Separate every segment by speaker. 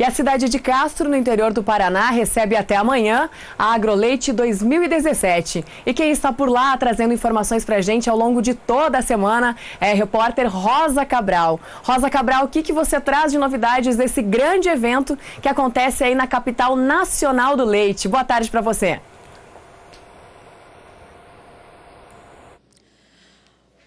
Speaker 1: E a cidade de Castro, no interior do Paraná, recebe até amanhã a Agroleite 2017. E quem está por lá trazendo informações para a gente ao longo de toda a semana é a repórter Rosa Cabral. Rosa Cabral, o que, que você traz de novidades desse grande evento que acontece aí na capital nacional do leite? Boa tarde para você.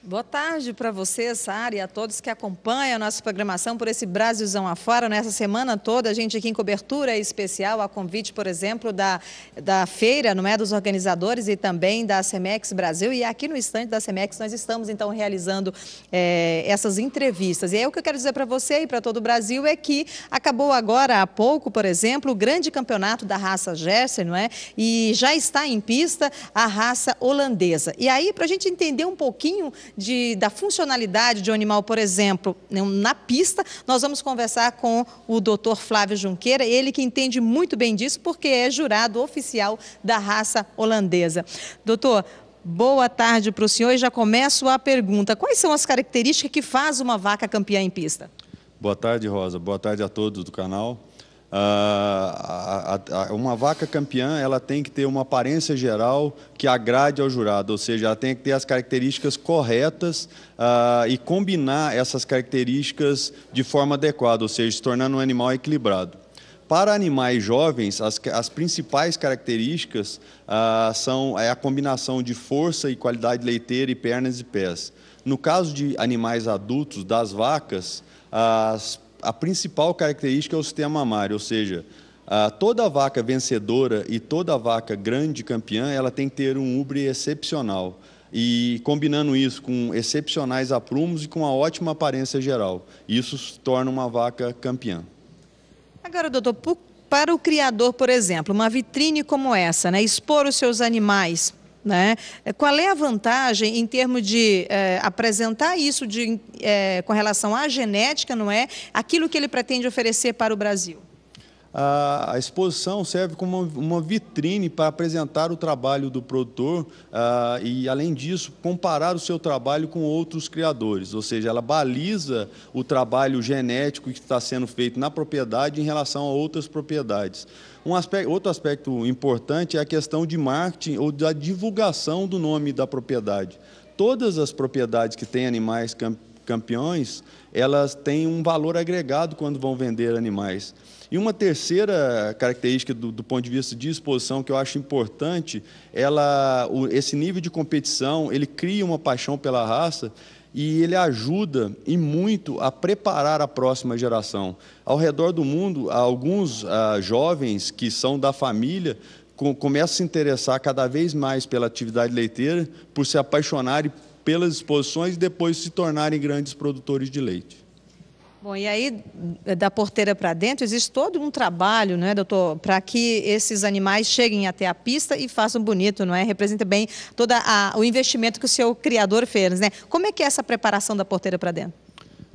Speaker 2: Boa tarde para você, Sara, e a todos que acompanham a nossa programação por esse Brasilzão afora. Nessa semana toda, a gente aqui em cobertura especial, a convite, por exemplo, da, da feira, não é, dos organizadores e também da Cemex Brasil. E aqui no estande da Cemex nós estamos, então, realizando é, essas entrevistas. E aí o que eu quero dizer para você e para todo o Brasil é que acabou agora, há pouco, por exemplo, o grande campeonato da raça Gerson, não é? E já está em pista a raça holandesa. E aí, para a gente entender um pouquinho de, da funcionalidade de um animal, por exemplo, na pista, nós vamos conversar com o doutor Flávio Junqueira, ele que entende muito bem disso, porque é jurado oficial da raça holandesa. Doutor, boa tarde para o senhor e já começo a pergunta. Quais são as características que faz uma vaca campeã em pista?
Speaker 1: Boa tarde, Rosa. Boa tarde a todos do canal. Ah, a, a, uma vaca campeã ela tem que ter uma aparência geral que agrade ao jurado, ou seja, ela tem que ter as características corretas uh, e combinar essas características de forma adequada, ou seja, se tornando um animal equilibrado. Para animais jovens, as, as principais características uh, são é a combinação de força e qualidade leiteira e pernas e pés. No caso de animais adultos, das vacas, as a principal característica é o sistema mamário, ou seja, a, toda vaca vencedora e toda vaca grande campeã, ela tem que ter um ubre excepcional. E combinando isso com excepcionais aprumos e com uma ótima aparência geral, isso torna uma vaca campeã.
Speaker 2: Agora, doutor, para o criador, por exemplo, uma vitrine como essa, né, expor os seus animais né? É, qual é a vantagem em termos de é, apresentar isso de, é, com relação à genética, não é? Aquilo que ele pretende oferecer para o Brasil?
Speaker 1: a, exposição serve como uma, vitrine para apresentar o trabalho do produtor e, além disso, comparar o seu trabalho com outros criadores, ou seja, ela baliza o trabalho genético que está sendo feito na propriedade em relação a outras propriedades. Um aspecto, outro aspecto importante é a questão de marketing ou da divulgação do nome da propriedade. Todas as propriedades que têm animais campeões campeões, elas têm um valor agregado quando vão vender animais. E uma terceira característica do, do, ponto de vista de exposição que eu acho importante, ela, o, esse nível de competição, ele cria uma paixão pela raça e ele ajuda e muito a preparar a próxima geração. Ao redor do mundo, alguns ah, jovens que são da família começam a se interessar cada vez mais pela atividade leiteira, por se apaixonar e pelas exposições e depois se tornarem grandes produtores de leite.
Speaker 2: Bom, e aí, da porteira para dentro, existe todo um trabalho, não é, doutor, para que esses animais cheguem até a pista e façam bonito, não é? Representa bem todo o investimento que o seu criador fez, né? Como é que é essa preparação da porteira para dentro?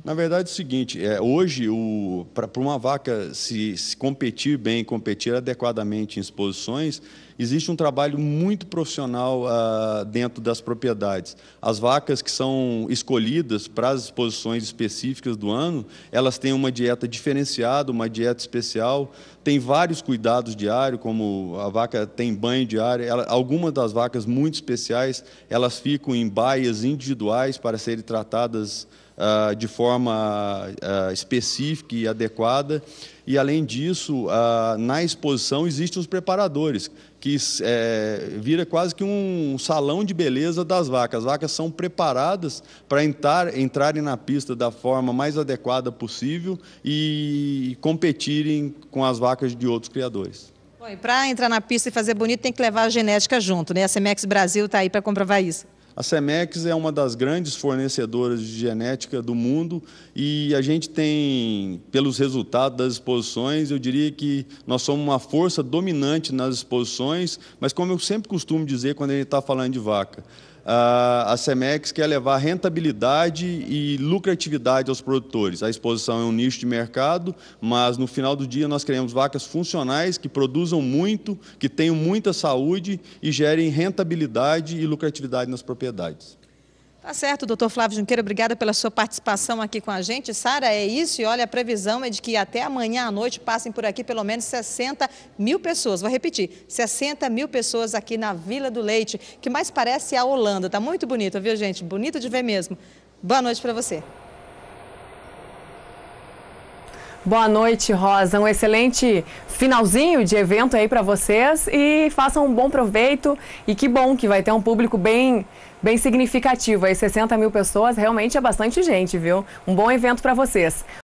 Speaker 1: Na verdade, é o seguinte: é, hoje, para uma vaca se, se, competir bem, competir adequadamente em exposições, existe um trabalho muito profissional ah, dentro das propriedades. As vacas que são escolhidas para as exposições específicas do ano, elas têm uma dieta diferenciada, uma dieta especial, tem vários cuidados diários, como a vaca tem banho diário. Ela, algumas das vacas muito especiais, elas ficam em baias individuais para serem tratadas ah, de forma ah, específica e adequada. E, além disso, ah, na exposição existem os preparadores, que é, vira quase que um salão de beleza das vacas. As vacas são preparadas para entrar, entrarem na pista da forma mais adequada possível e competirem com as vacas de outros criadores.
Speaker 2: Para entrar na pista e fazer bonito, tem que levar a genética junto, né? A Cemex Brasil está aí para comprovar isso.
Speaker 1: A Semex é uma das grandes fornecedoras de genética do mundo e a gente tem, pelos resultados das exposições, eu diria que nós somos uma força dominante nas exposições, mas como eu sempre costumo dizer quando a gente está falando de vaca, a Semex quer levar rentabilidade e lucratividade aos produtores. A exposição é um nicho de mercado, mas no final do dia nós queremos vacas funcionais que produzam muito, que tenham muita saúde e gerem rentabilidade e lucratividade nas propriedades.
Speaker 2: Tá certo, doutor Flávio Junqueira, obrigada pela sua participação aqui com a gente. Sara, é isso e olha, a previsão é de que até amanhã à noite passem por aqui pelo menos 60 mil pessoas. Vou repetir, 60 mil pessoas aqui na Vila do Leite, que mais parece a Holanda. Tá muito bonito, viu gente? Bonito de ver mesmo. Boa noite para você.
Speaker 1: Boa noite, Rosa. Um excelente finalzinho de evento aí para vocês e façam um bom proveito. E que bom que vai ter um público bem, bem significativo. Aí 60 mil pessoas realmente é bastante gente, viu? Um bom evento para vocês.